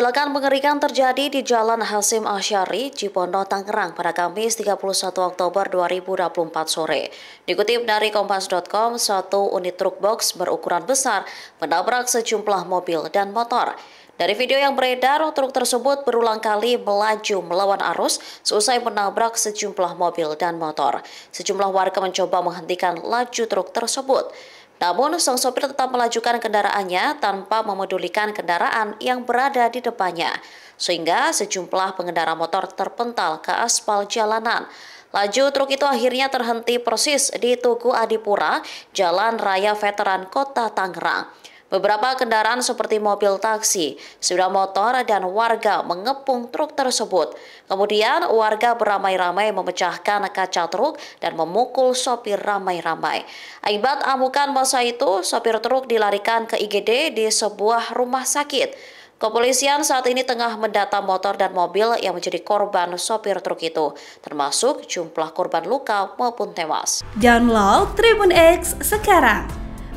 Kecelakaan mengerikan terjadi di Jalan Hasim Asyari, Cipondo, Tangerang pada Kamis 31 Oktober 2024 sore. Dikutip dari Kompas.com, satu unit truk box berukuran besar menabrak sejumlah mobil dan motor. Dari video yang beredar, truk tersebut berulang kali melaju melawan arus seusai menabrak sejumlah mobil dan motor. Sejumlah warga mencoba menghentikan laju truk tersebut. Namun, sang sopir tetap melajukan kendaraannya tanpa memedulikan kendaraan yang berada di depannya, sehingga sejumlah pengendara motor terpental ke aspal jalanan. Laju truk itu akhirnya terhenti persis di Tugu Adipura, Jalan Raya Veteran Kota Tangerang. Beberapa kendaraan seperti mobil taksi, sepeda motor, dan warga mengepung truk tersebut. Kemudian warga beramai-ramai memecahkan kaca truk dan memukul sopir ramai-ramai. Akibat amukan masa itu, sopir truk dilarikan ke IGD di sebuah rumah sakit. Kepolisian saat ini tengah mendata motor dan mobil yang menjadi korban sopir truk itu, termasuk jumlah korban luka maupun tewas. Download Tribun X sekarang